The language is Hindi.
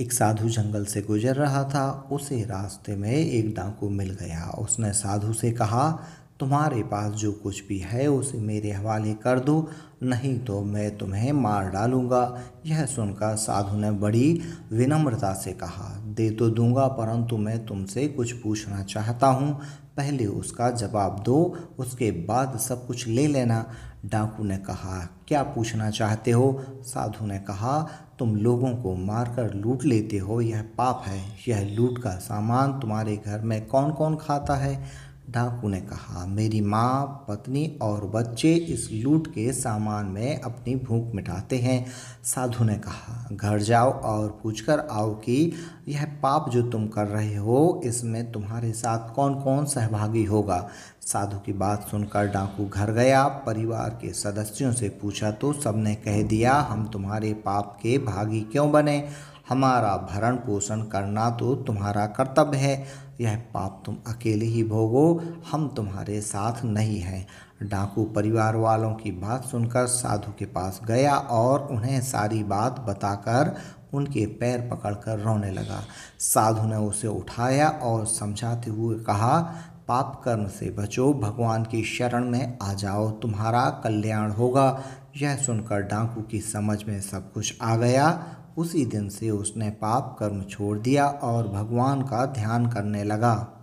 एक साधु जंगल से गुजर रहा था उसे रास्ते में एक डाकू मिल गया उसने साधु से कहा तुम्हारे पास जो कुछ भी है उसे मेरे हवाले कर दो नहीं तो मैं तुम्हें मार डालूंगा यह सुनकर साधु ने बड़ी विनम्रता से कहा दे तो दूंगा परंतु मैं तुमसे कुछ पूछना चाहता हूँ पहले उसका जवाब दो उसके बाद सब कुछ ले लेना डाकू ने कहा क्या पूछना चाहते हो साधु ने कहा तुम लोगों को मारकर लूट लेते हो यह पाप है यह लूट का सामान तुम्हारे घर में कौन कौन खाता है डाकू ने कहा मेरी माँ पत्नी और बच्चे इस लूट के सामान में अपनी भूख मिटाते हैं साधु ने कहा घर जाओ और पूछकर आओ कि यह पाप जो तुम कर रहे हो इसमें तुम्हारे साथ कौन कौन सहभागी होगा साधु की बात सुनकर डाकू घर गया परिवार के सदस्यों से पूछा तो सबने कह दिया हम तुम्हारे पाप के भागी क्यों बने हमारा भरण पोषण करना तो तुम्हारा कर्तव्य है यह पाप तुम अकेले ही भोगो हम तुम्हारे साथ नहीं हैं डाकू परिवार वालों की बात सुनकर साधु के पास गया और उन्हें सारी बात बताकर उनके पैर पकड़कर रोने लगा साधु ने उसे उठाया और समझाते हुए कहा पाप कर्म से बचो भगवान की शरण में आ जाओ तुम्हारा कल्याण होगा यह सुनकर डाकू की समझ में सब कुछ आ गया उसी दिन से उसने पाप कर्म छोड़ दिया और भगवान का ध्यान करने लगा